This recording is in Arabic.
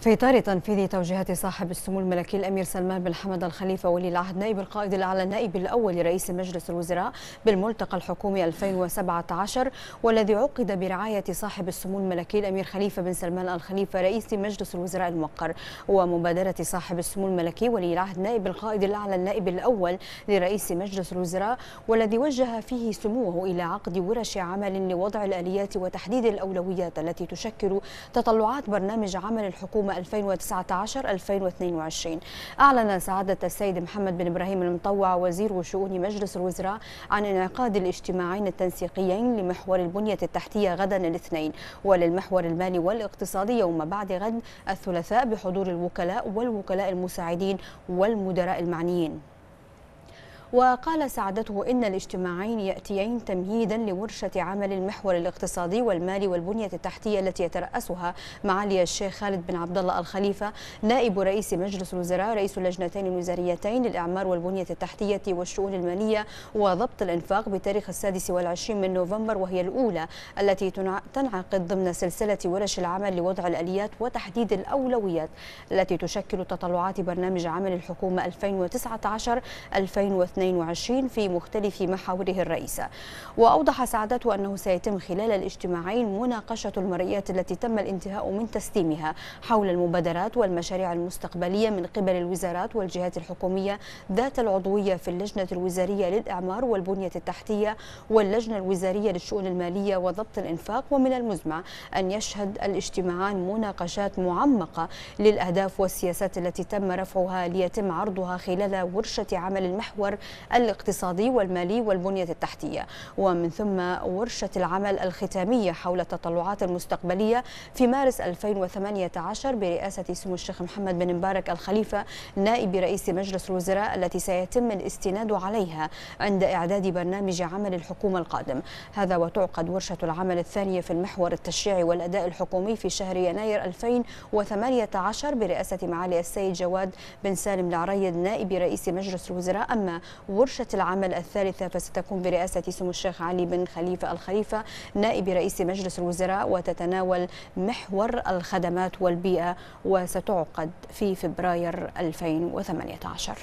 في إطار تنفيذ توجيهات صاحب السمو الملكي الأمير سلمان بن حمد الخليفة ولي العهد نائب القائد الأعلى النائب الأول لرئيس مجلس الوزراء بالملتقى الحكومي 2017 والذي عقد برعاية صاحب السمو الملكي الأمير خليفة بن سلمان الخليفة رئيس مجلس الوزراء الموقر ومبادرة صاحب السمو الملكي ولي العهد نائب القائد الأعلى النائب الأول لرئيس مجلس الوزراء والذي وجه فيه سموه إلى عقد ورش عمل لوضع الآليات وتحديد الأولويات التي تشكل تطلعات برنامج عمل الحكومة 2019 2019-2022 أعلن سعادة السيد محمد بن إبراهيم المطوع وزير شؤون مجلس الوزراء عن انعقاد الاجتماعين التنسيقيين لمحور البنية التحتية غدا الاثنين وللمحور المالي والاقتصادي يوم بعد غد الثلاثاء بحضور الوكلاء والوكلاء المساعدين والمدراء المعنيين وقال سعادته إن الاجتماعين يأتيين تمهيدا لورشة عمل المحور الاقتصادي والمالي والبنية التحتية التي يترأسها معالي الشيخ خالد بن عبد الله الخليفة نائب رئيس مجلس الوزراء رئيس اللجنتين الوزاريتين للإعمار والبنية التحتية والشؤون المالية وضبط الإنفاق بتاريخ السادس والعشرين من نوفمبر وهي الأولى التي تنعقد ضمن سلسلة ورش العمل لوضع الأليات وتحديد الأولويات التي تشكل تطلعات برنامج عمل الحكومة 2019 2022 22 في مختلف محاوره الرئيسة وأوضح سعادته أنه سيتم خلال الاجتماعين مناقشة المرئيات التي تم الانتهاء من تسليمها حول المبادرات والمشاريع المستقبلية من قبل الوزارات والجهات الحكومية ذات العضوية في اللجنة الوزارية للإعمار والبنية التحتية واللجنة الوزارية للشؤون المالية وضبط الإنفاق ومن المزمع أن يشهد الاجتماعان مناقشات معمقة للأهداف والسياسات التي تم رفعها ليتم عرضها خلال ورشة عمل المحور الاقتصادي والمالي والبنية التحتية ومن ثم ورشة العمل الختامية حول التطلعات المستقبلية في مارس 2018 برئاسة سمو الشيخ محمد بن مبارك الخليفة نائب رئيس مجلس الوزراء التي سيتم الاستناد عليها عند إعداد برنامج عمل الحكومة القادم هذا وتعقد ورشة العمل الثانية في المحور التشريعي والأداء الحكومي في شهر يناير 2018 برئاسة معالي السيد جواد بن سالم العريض نائب رئيس مجلس الوزراء أما ورشة العمل الثالثة فستكون برئاسة سمو الشيخ علي بن خليفة الخليفة نائب رئيس مجلس الوزراء وتتناول محور الخدمات والبيئة وستعقد في فبراير 2018